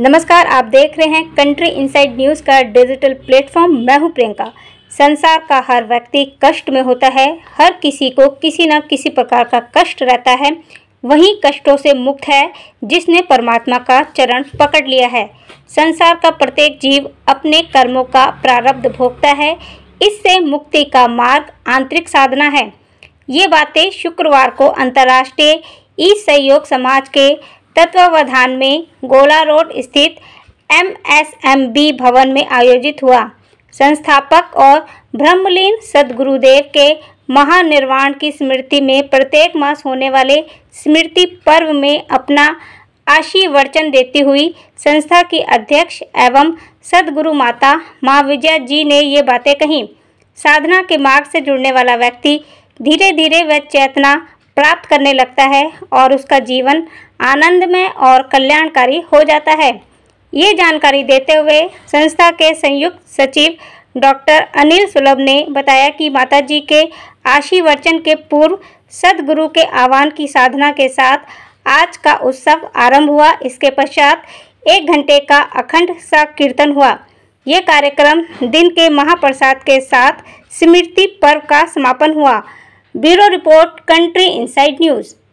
नमस्कार आप देख रहे हैं कंट्री इनसाइड न्यूज़ का डिजिटल प्लेटफॉर्म मैं हूं प्रियंका संसार का हर व्यक्ति कष्ट में होता है हर किसी को किसी न किसी प्रकार का कष्ट रहता है वही कष्टों से मुक्त है जिसने परमात्मा का चरण पकड़ लिया है संसार का प्रत्येक जीव अपने कर्मों का प्रारब्ध भोगता है इससे मुक्ति का मार्ग आंतरिक साधना है ये बातें शुक्रवार को अंतर्राष्ट्रीय ई सहयोग समाज के तत्वावधान में गोला रोड स्थित एमएसएमबी भवन में आयोजित हुआ संस्थापक और ब्रह्मलीन सदगुरुदेव के महानिर्वाण की स्मृति में प्रत्येक मास होने वाले स्मृति पर्व में अपना आशीर्वचन देती हुई संस्था की अध्यक्ष एवं सदगुरु माता माँ विजय जी ने ये बातें कहीं साधना के मार्ग से जुड़ने वाला व्यक्ति धीरे धीरे वह चेतना प्राप्त करने लगता है और उसका जीवन आनंदमय और कल्याणकारी हो जाता है ये जानकारी देते हुए संस्था के संयुक्त सचिव डॉक्टर अनिल सुलभ ने बताया कि माताजी के आशीर्वचन के पूर्व सदगुरु के आह्वान की साधना के साथ आज का उत्सव आरंभ हुआ इसके पश्चात एक घंटे का अखंड सा कीर्तन हुआ ये कार्यक्रम दिन के महाप्रसाद के साथ स्मृति पर्व का समापन हुआ bureau report country inside news